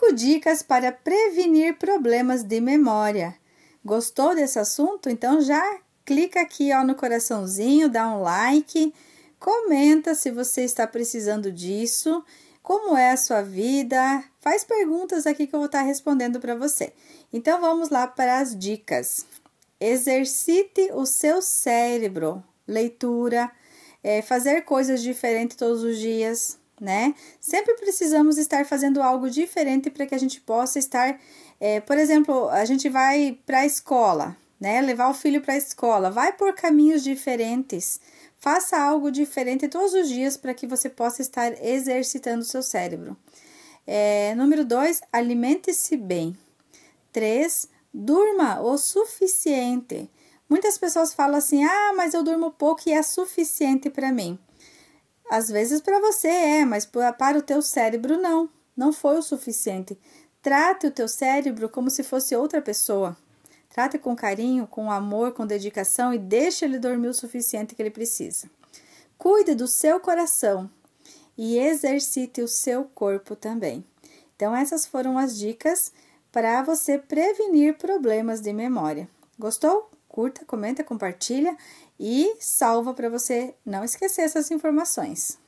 5 dicas para prevenir problemas de memória. Gostou desse assunto? Então já clica aqui ó, no coraçãozinho, dá um like, comenta se você está precisando disso, como é a sua vida, faz perguntas aqui que eu vou estar respondendo para você. Então vamos lá para as dicas. Exercite o seu cérebro, leitura, é, fazer coisas diferentes todos os dias, né? Sempre precisamos estar fazendo algo diferente para que a gente possa estar, é, por exemplo, a gente vai para a escola, né? Levar o filho para a escola, vai por caminhos diferentes. Faça algo diferente todos os dias para que você possa estar exercitando o seu cérebro. É, número 2, alimente-se bem. 3, durma o suficiente. Muitas pessoas falam assim: ah, mas eu durmo pouco e é suficiente para mim. Às vezes para você é, mas para o teu cérebro não. Não foi o suficiente. Trate o teu cérebro como se fosse outra pessoa. Trate com carinho, com amor, com dedicação e deixe ele dormir o suficiente que ele precisa. Cuide do seu coração e exercite o seu corpo também. Então essas foram as dicas para você prevenir problemas de memória. Gostou? curta, comenta, compartilha e salva para você não esquecer essas informações.